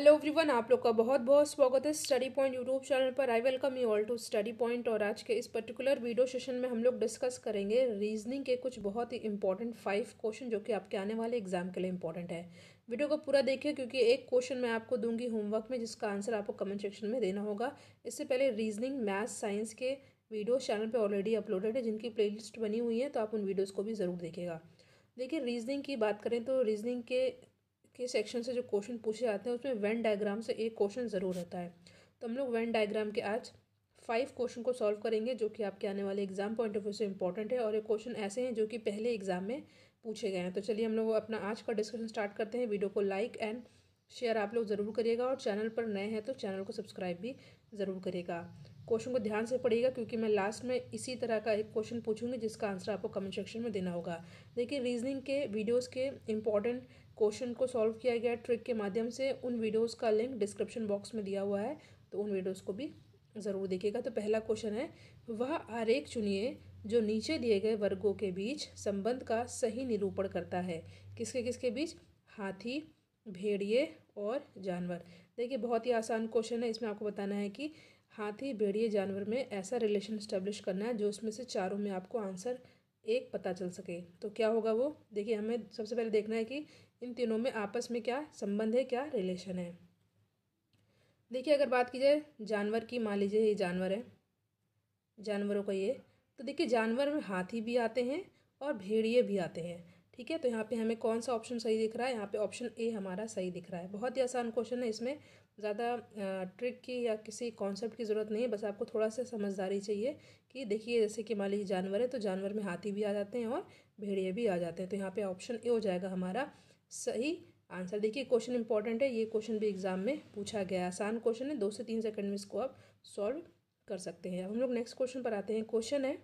hello everyone आप लोग का बहुत बहुत स्वागत है स्टडी पॉइंट यूट्यूब चैनल पर I welcome you all to Study Point और आज के इस पर्टिकुलर वीडियो सेशन में हम लोग डिस्कस करेंगे रीजनिंग के कुछ बहुत ही इंपॉर्टेंट फाइव क्वेश्चन जो कि आपके आने वाले एग्जाम के लिए इंपॉर्टेंट है वीडियो को पूरा देखिए क्योंकि एक क्वेश्चन मैं आपको दूंगी होमवर्क में जिसका आंसर आपको कमेंट सेक्शन में देना होगा इससे पहले रीजनिंग मैथ साइंस के वीडियो चैनल पर ऑलरेडी अपलोडेड है जिनकी प्ले बनी हुई है तो आप उन वीडियोज़ को भी ज़रूर देखेगा देखिए रीजनिंग की बात करें तो रीजनिंग के के सेक्शन से जो क्वेश्चन पूछे जाते हैं उसमें वेन डायग्राम से एक क्वेश्चन ज़रूर होता है तो हम लोग वेन डायग्राम के आज फाइव क्वेश्चन को सॉल्व करेंगे जो कि आपके आने वाले एग्जाम पॉइंट ऑफ व्यू से इंपॉर्टेंट है और ये क्वेश्चन ऐसे हैं जो कि पहले एग्जाम में पूछे गए हैं तो चलिए हम लोग अपना आज का डिस्कशन स्टार्ट करते हैं वीडियो को लाइक एंड शेयर आप लोग ज़रूर करिएगा और चैनल पर नए हैं तो चैनल को सब्सक्राइब भी ज़रूर करिएगा क्वेश्चन को ध्यान से पढ़िएगा क्योंकि मैं लास्ट में इसी तरह का एक क्वेश्चन पूछूंगी जिसका आंसर आपको कमेंट सेक्शन में देना होगा देखिए रीजनिंग के वीडियोस के इंपॉर्टेंट क्वेश्चन को सॉल्व किया गया ट्रिक के माध्यम से उन वीडियोस का लिंक डिस्क्रिप्शन बॉक्स में दिया हुआ है तो उन वीडियोज़ को भी ज़रूर देखिएगा तो पहला क्वेश्चन है वह आरेख चुनिए जो नीचे दिए गए वर्गों के बीच संबंध का सही निरूपण करता है किसके किसके बीच हाथी भेड़िए और जानवर देखिए बहुत ही आसान क्वेश्चन है इसमें आपको बताना है कि हाथी भेड़िए जानवर में ऐसा रिलेशन इस्टेब्लिश करना है जो उसमें से चारों में आपको आंसर एक पता चल सके तो क्या होगा वो देखिए हमें सबसे पहले देखना है कि इन तीनों में आपस में क्या संबंध है क्या रिलेशन है देखिए अगर बात की जाए जानवर की मान लीजिए ये जानवर है जानवरों का ये तो देखिए जानवर में हाथी भी आते हैं और भेड़िए भी आते हैं ठीक है तो यहाँ पे हमें कौन सा ऑप्शन सही दिख रहा है यहाँ पे ऑप्शन ए हमारा सही दिख रहा है बहुत ही आसान क्वेश्चन है इसमें ज़्यादा ट्रिक की या किसी कॉन्सेप्ट की ज़रूरत नहीं है बस आपको थोड़ा सा समझदारी चाहिए कि देखिए जैसे कि मान लीजिए जानवर है तो जानवर में हाथी भी आ जाते हैं और भेड़िए भी आ जाते हैं तो यहाँ पे ऑप्शन ए हो जाएगा हमारा सही आंसर देखिए क्वेश्चन इंपॉर्टेंट है ये क्वेश्चन भी एग्जाम में पूछा गया आसान क्वेश्चन है दो से तीन सेकंड में इसको आप सॉल्व कर सकते हैं अब हम लोग नेक्स्ट क्वेश्चन पर आते हैं क्वेश्चन है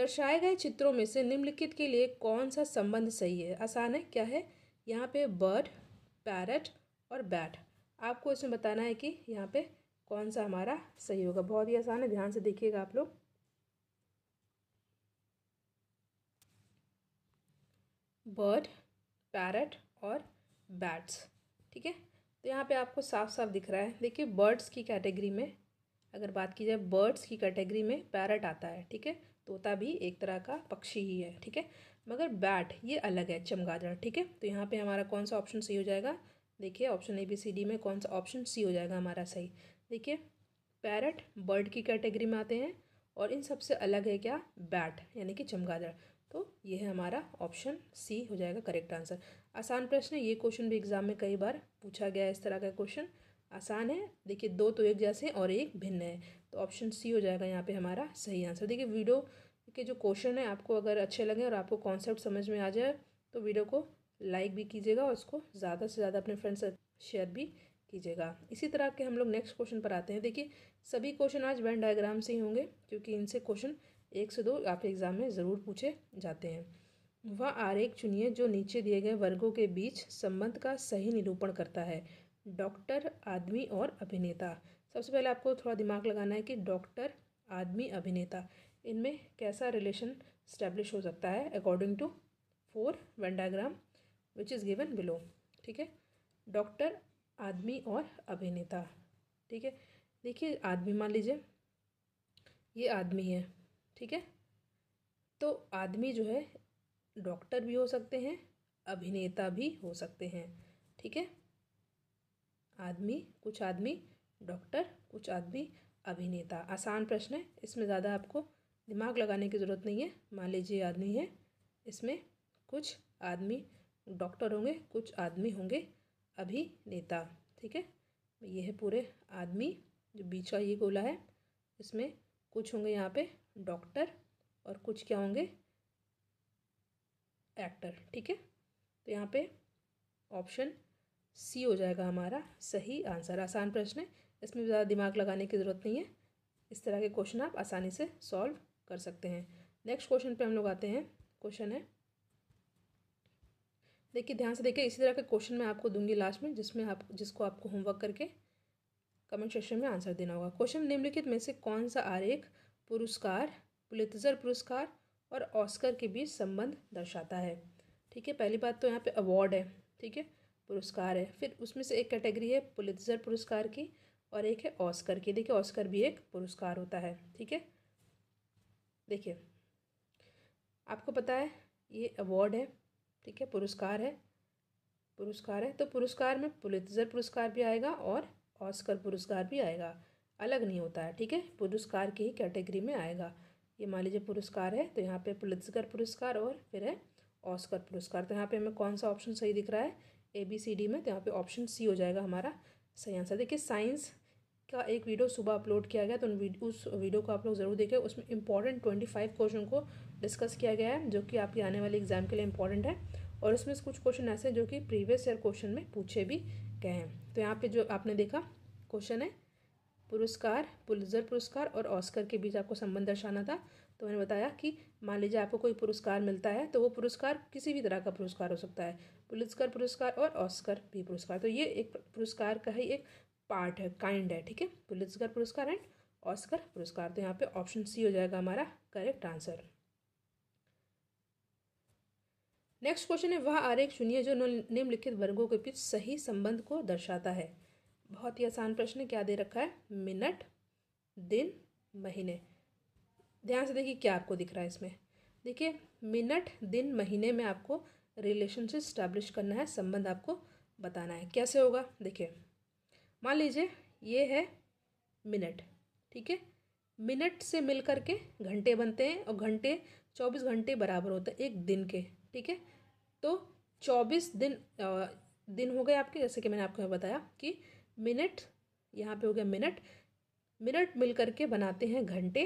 दर्शाए गए चित्रों में से निम्नलिखित के लिए कौन सा संबंध सही है आसान है क्या है यहाँ पे बर्ड पैरट और बैट आपको इसमें बताना है कि यहाँ पे कौन सा हमारा सही होगा बहुत ही आसान है ध्यान से देखिएगा आप लोग बर्ड पैरट और बैट्स ठीक है तो यहाँ पे आपको साफ साफ दिख रहा है देखिए बर्ड्स की कैटेगरी में अगर बात की जाए बर्ड्स की कैटेगरी में पैरट आता है ठीक है तोता भी एक तरह का पक्षी ही है ठीक है मगर बैट ये अलग है चमगादड़ ठीक है तो यहाँ पे हमारा कौन सा ऑप्शन सही हो जाएगा देखिए option A B C D में कौन सा ऑप्शन सी हो जाएगा हमारा सही देखिए पैरट बर्ड की कैटेगरी में आते हैं और इन सबसे अलग है क्या बैट यानी कि चमगादड़ तो ये है हमारा ऑप्शन सी हो जाएगा करेक्ट आंसर आसान प्रश्न है ये क्वेश्चन भी एग्जाम में कई बार पूछा गया है इस तरह का क्वेश्चन आसान है देखिए दो तो एक जैसे और एक भिन्न है तो ऑप्शन सी हो जाएगा यहाँ पे हमारा सही आंसर देखिए वीडियो के जो क्वेश्चन है आपको अगर अच्छे लगे और आपको कॉन्सेप्ट समझ में आ जाए तो वीडियो को लाइक भी कीजिएगा और उसको ज़्यादा से ज़्यादा अपने फ्रेंड्स से शेयर भी कीजिएगा इसी तरह के हम लोग नेक्स्ट क्वेश्चन पर आते हैं देखिए सभी क्वेश्चन आज वैन डायग्राम से ही होंगे क्योंकि इनसे क्वेश्चन एक से दो आपके एग्ज़ाम में ज़रूर पूछे जाते हैं वह आरेख चुनिए जो नीचे दिए गए वर्गों के बीच संबंध का सही निरूपण करता है डॉक्टर आदमी और अभिनेता सबसे पहले आपको थोड़ा दिमाग लगाना है कि डॉक्टर आदमी अभिनेता इनमें कैसा रिलेशन स्टैब्लिश हो सकता है according to four Venn diagram which is given below ठीक है डॉक्टर आदमी और अभिनेता ठीक है देखिए आदमी मान लीजिए ये आदमी है ठीक है तो आदमी जो है डॉक्टर भी हो सकते हैं अभिनेता भी हो सकते हैं ठीक है आदमी कुछ आदमी डॉक्टर कुछ आदमी अभिनेता आसान प्रश्न है इसमें ज़्यादा आपको दिमाग लगाने की ज़रूरत नहीं है मान लीजिए आदमी है इसमें कुछ आदमी डॉक्टर होंगे कुछ आदमी होंगे अभिनेता ठीक है ये है पूरे आदमी जो बीच का ये गोला है इसमें कुछ होंगे यहाँ पे डॉक्टर और कुछ क्या होंगे एक्टर ठीक है तो यहाँ पे ऑप्शन सी हो जाएगा हमारा सही आंसर आसान प्रश्न है इसमें ज़्यादा दिमाग लगाने की ज़रूरत नहीं है इस तरह के क्वेश्चन आप आसानी से सॉल्व कर सकते हैं नेक्स्ट क्वेश्चन पे हम लोग आते हैं क्वेश्चन है देखिए ध्यान से देखिए इसी तरह का क्वेश्चन मैं आपको दूंगी लास्ट में जिसमें आप जिसको आपको होमवर्क करके कमेंट सेक्शन में आंसर देना होगा क्वेश्चन निम्नलिखित में से कौन सा आरेख पुरस्कार पुलितजर पुरस्कार और ऑस्कर के बीच संबंध दर्शाता है ठीक है पहली बात तो यहाँ पे अवार्ड है ठीक है पुरस्कार है फिर उसमें से एक कैटेगरी है पुलितजर पुरस्कार की और एक है ऑस्कर की देखिए ऑस्कर भी एक पुरस्कार होता है ठीक है देखिए आपको पता है ये अवार्ड है ठीक है पुरस्कार है पुरस्कार है तो पुरस्कार में पुलितजर पुरस्कार भी आएगा और ऑस्कर पुरस्कार भी आएगा अलग नहीं होता है ठीक है पुरस्कार की ही कैटेगरी में आएगा ये मान लीजिए पुरस्कार है तो यहाँ पे पुलितजर पुरस्कार और फिर है ऑस्कर पुरस्कार तो यहाँ पे हमें कौन सा ऑप्शन सही दिख रहा है ए बी सी डी में तो यहाँ पे ऑप्शन सी हो जाएगा हमारा सही आंसर देखिए साइंस का एक वीडियो सुबह अपलोड किया गया तो उन वीडियो, उस वीडियो को आप लोग ज़रूर देखें उसमें इंपॉर्टेंट ट्वेंटी फाइव क्वेश्चन को डिस्कस किया गया है जो कि आपके आने वाले एग्जाम के लिए इंपॉर्टेंट है और उसमें कुछ क्वेश्चन ऐसे हैं जो कि प्रीवियस ईयर क्वेश्चन में पूछे भी गए हैं तो यहाँ पे जो आपने देखा क्वेश्चन है पुरस्कार पुलजर पुरस्कार और ऑस्कर के बीच आपको संबंध दर्शाना था तो मैंने बताया कि मान लीजिए आपको कोई पुरस्कार मिलता है तो वो पुरस्कार किसी भी तरह का पुरस्कार हो सकता है पुलिस्कर पुरस्कार और ऑस्कर भी पुरस्कार तो ये एक पुरस्कार का ही एक पार्ट है काइंड है ठीक है पुलिसगर तो पुरस्कार एंड ऑस्कर पुरस्कार तो यहाँ पे ऑप्शन सी हो जाएगा हमारा करेक्ट आंसर नेक्स्ट क्वेश्चन है वह आरेख चुनिए जो निम्नलिखित वर्गों के बीच सही संबंध को दर्शाता है बहुत ही आसान प्रश्न है क्या दे रखा है मिनट दिन महीने ध्यान से देखिए क्या आपको दिख रहा है इसमें देखिए मिनट दिन महीने में आपको रिलेशनशिप स्टैब्लिश करना है संबंध आपको बताना है कैसे होगा देखिए मान लीजिए ये है मिनट ठीक है मिनट से मिल कर के घंटे बनते हैं और घंटे चौबीस घंटे बराबर होते हैं एक दिन के ठीक है तो चौबीस दिन आ, दिन हो गए आपके जैसे कि मैंने आपको बताया कि मिनट यहाँ पे हो गया मिनट मिनट मिल कर के बनाते हैं घंटे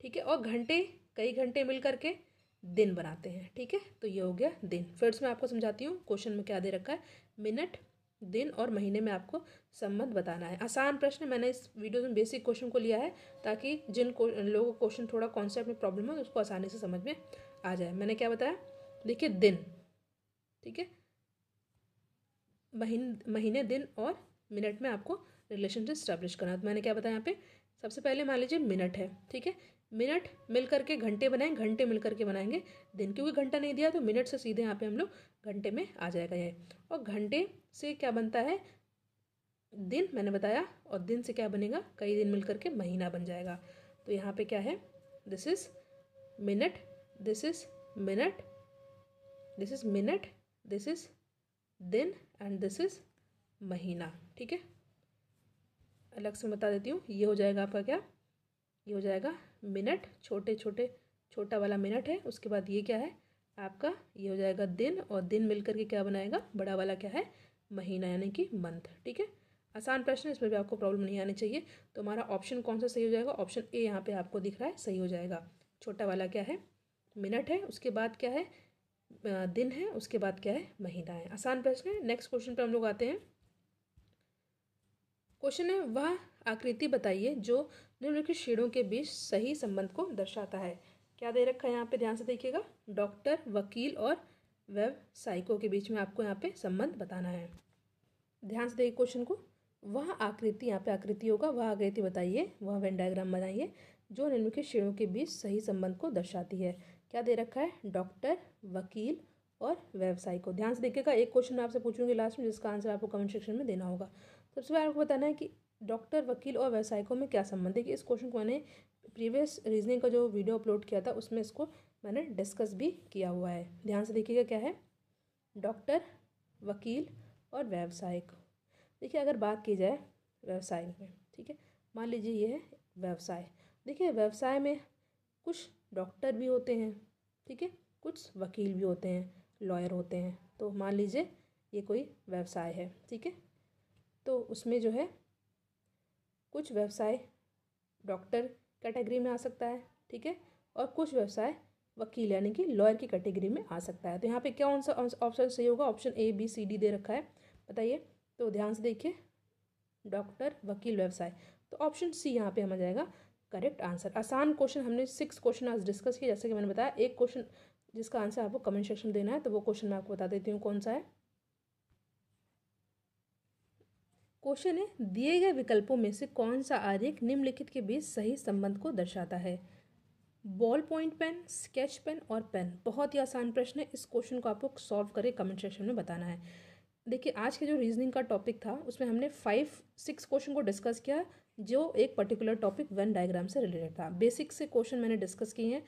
ठीक है और घंटे कई घंटे मिल कर के दिन बनाते हैं ठीक है तो ये हो गया दिन फिर से मैं आपको समझाती हूँ क्वेश्चन में क्या दे रखा है मिनट दिन और महीने में आपको संबंध बताना है आसान प्रश्न मैंने इस वीडियो में बेसिक क्वेश्चन को लिया है ताकि जिन लोगों को क्वेश्चन थोड़ा कॉन्सेप्ट में प्रॉब्लम है तो उसको आसानी से समझ में आ जाए मैंने क्या बताया देखिए दिन ठीक है महीन महीने दिन और मिनट में आपको रिलेशनशिप स्टैब्लिश करना है तो मैंने क्या बताया यहाँ पे सबसे पहले मान लीजिए मिनट है ठीक है मिनट मिलकर के घंटे बनाएं घंटे मिलकर के बनाएंगे दिन क्योंकि घंटा नहीं दिया तो मिनट से सीधे यहाँ पे हम लोग घंटे में आ जाएगा ये और घंटे से क्या बनता है दिन मैंने बताया और दिन से क्या बनेगा कई दिन मिलकर के महीना बन जाएगा तो यहाँ पे क्या है this is minute this is minute this is minute this is दिन एंड दिस इज महीना ठीक है अलग से बता देती हूँ ये हो जाएगा आपका क्या ये हो जाएगा मिनट छोटे छोटे छोटा वाला मिनट है उसके बाद ये क्या है आपका ये हो जाएगा दिन और दिन मिलकर के क्या बनाएगा बड़ा वाला क्या है महीना यानी कि मंथ ठीक है आसान प्रश्न है इसमें भी आपको प्रॉब्लम नहीं आनी चाहिए तो हमारा ऑप्शन कौन सा सही हो जाएगा ऑप्शन ए यहाँ पे आपको दिख रहा है सही हो जाएगा छोटा वाला क्या है मिनट है उसके बाद क्या है दिन है उसके बाद क्या है महीना है आसान प्रश्न है नेक्स्ट क्वेश्चन पर हम लोग आते हैं क्वेश्चन है वह आकृति बताइए जो निम्नलिखित शेड़ों के बीच सही संबंध को दर्शाता है क्या दे रखा है यहाँ पे ध्यान से देखिएगा डॉक्टर वकील और व्यवसायिकों के बीच में आपको यहाँ पे संबंध बताना है ध्यान से देखिए क्वेश्चन को वह आकृति यहाँ पे आकृति होगा वह आकृति बताइए वह वेन डायग्राम बनाइए जो निम्नलिखित शेड़ों के बीच सही संबंध को दर्शाती है क्या दे रखा है डॉक्टर वकील और व्यवसाय को ध्यान से देखिएगा एक क्वेश्चन मैं आपसे पूछूंगी लास्ट में जिसका आंसर आपको कमेंट सेक्शन में देना होगा सबसे पहले आपको बताना है कि डॉक्टर वकील और व्यवसायिकों में क्या संबंध है कि इस क्वेश्चन को मैंने प्रीवियस रीजनिंग का जो वीडियो अपलोड किया था उसमें इसको मैंने डिस्कस भी किया हुआ है ध्यान से देखिएगा क्या है डॉक्टर वकील और व्यावसायिक देखिए अगर बात की जाए व्यवसाय में ठीक है मान लीजिए ये है व्यवसाय देखिए व्यवसाय में कुछ डॉक्टर भी होते हैं ठीक है कुछ वकील भी होते हैं लॉयर होते हैं तो मान लीजिए ये कोई व्यवसाय है ठीक है तो उसमें जो है कुछ व्यवसाय डॉक्टर कैटेगरी में आ सकता है ठीक है और कुछ व्यवसाय वकील यानी कि लॉयर की कैटेगरी में आ सकता है तो यहाँ पे क्या कौन सा ऑप्शन सही होगा option A B C D दे रखा है बताइए तो ध्यान से देखिए डॉक्टर वकील व्यवसाय तो ऑप्शन सी यहाँ पे हमारा जाएगा करेक्ट आंसर आसान क्वेश्चन हमने सिक्स क्वेश्चन आज डिस्कस किया जैसे कि मैंने बताया एक क्वेश्चन जिसका आंसर आपको कमेंट सेक्शन देना है तो वो क्वेश्चन मैं आपको बता देती हूँ कौन सा है क्वेश्चन है दिए गए विकल्पों में से कौन सा आरेख निम्नलिखित के बीच सही संबंध को दर्शाता है ball point pen sketch pen और पेन बहुत ही आसान प्रश्न है इस क्वेश्चन को आपको सॉल्व करके कमेंट सेक्शन में बताना है देखिए आज के जो रीजनिंग का टॉपिक था उसमें हमने फाइव सिक्स क्वेश्चन को डिस्कस किया जो एक पर्टिकुलर टॉपिक वन डायग्राम से रिलेटेड था बेसिक से क्वेश्चन मैंने डिस्कस किए हैं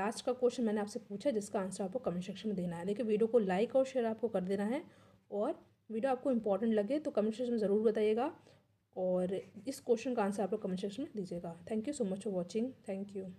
लास्ट का क्वेश्चन मैंने आपसे पूछा जिसका आंसर आपको कमेंट सेक्शन में देना है देखिए वीडियो को लाइक और शेयर आपको कर देना है और वीडियो आपको इंपॉर्टेंट लगे तो कमेंट सेक्शन में ज़रूर बताइएगा और इस क्वेश्चन का आंसर आप लोग कमेंट सेक्शन में दीजिएगा thank you so much for watching thank you